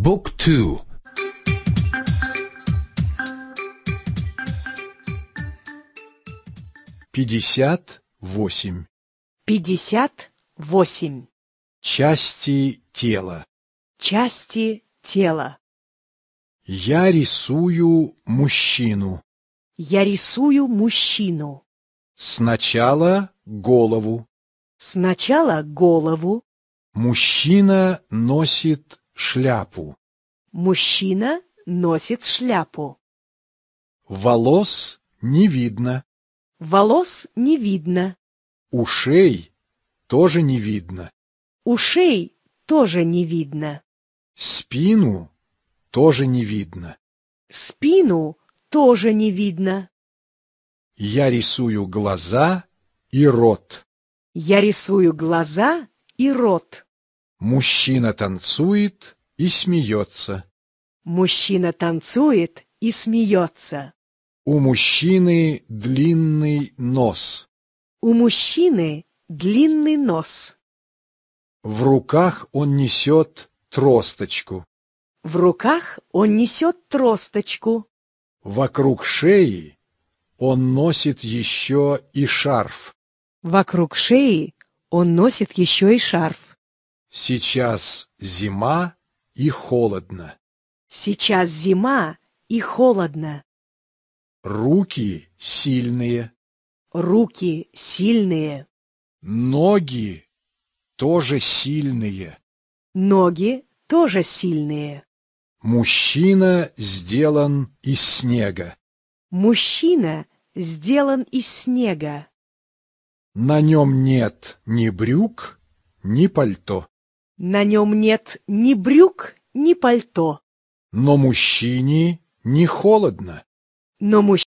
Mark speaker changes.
Speaker 1: Book 2 58 58 Части тела Части тела Я рисую мужчину
Speaker 2: Я рисую мужчину
Speaker 1: Сначала голову
Speaker 2: Сначала голову
Speaker 1: Мужчина носит шляпу.
Speaker 2: Мужчина носит шляпу.
Speaker 1: Волос не видно. Волос не видно. Ушей тоже не видно. Ушей тоже не видно. Спину тоже не видно.
Speaker 2: Спину тоже не
Speaker 1: видно. Я рисую глаза и рот. Я рисую глаза и рот. Мужчина танцует, и смеется.
Speaker 2: Мужчина танцует и смеется.
Speaker 1: У мужчины длинный нос.
Speaker 2: У мужчины
Speaker 1: длинный нос. В руках он несет тросточку. В руках он несет тросточку. Вокруг шеи он носит еще и шарф. Вокруг шеи он носит еще и шарф. Сейчас зима, и холодно.
Speaker 2: Сейчас зима и холодно.
Speaker 1: Руки сильные. Руки сильные. Ноги тоже сильные. Ноги тоже
Speaker 2: сильные.
Speaker 1: Мужчина сделан из снега.
Speaker 2: Мужчина сделан из снега.
Speaker 1: На нем нет ни брюк, ни пальто. На нем нет ни брюк, ни пальто. Но мужчине не холодно. Но мужчине...